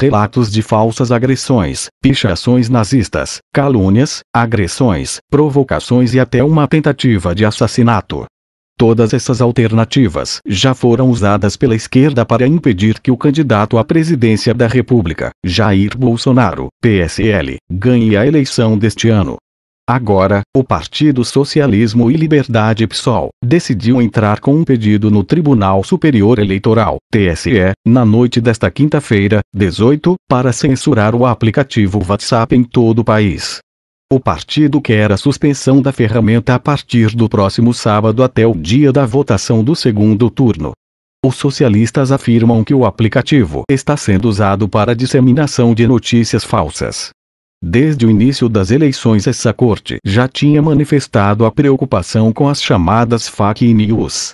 relatos de falsas agressões, pichações nazistas, calúnias, agressões, provocações e até uma tentativa de assassinato. Todas essas alternativas já foram usadas pela esquerda para impedir que o candidato à presidência da República, Jair Bolsonaro, PSL, ganhe a eleição deste ano. Agora, o Partido Socialismo e Liberdade PSOL decidiu entrar com um pedido no Tribunal Superior Eleitoral, TSE, na noite desta quinta-feira, 18, para censurar o aplicativo WhatsApp em todo o país. O partido quer a suspensão da ferramenta a partir do próximo sábado até o dia da votação do segundo turno. Os socialistas afirmam que o aplicativo está sendo usado para disseminação de notícias falsas Desde o início das eleições essa corte já tinha manifestado a preocupação com as chamadas fake news.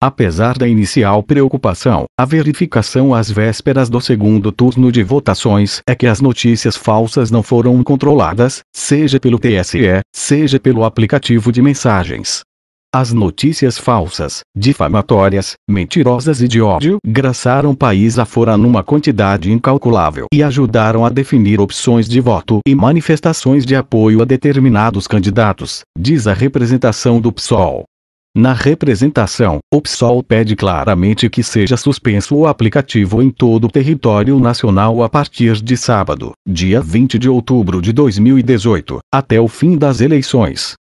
Apesar da inicial preocupação, a verificação às vésperas do segundo turno de votações é que as notícias falsas não foram controladas, seja pelo TSE, seja pelo aplicativo de mensagens. As notícias falsas, difamatórias, mentirosas e de ódio graçaram país afora numa quantidade incalculável e ajudaram a definir opções de voto e manifestações de apoio a determinados candidatos, diz a representação do PSOL. Na representação, o PSOL pede claramente que seja suspenso o aplicativo em todo o território nacional a partir de sábado, dia 20 de outubro de 2018, até o fim das eleições.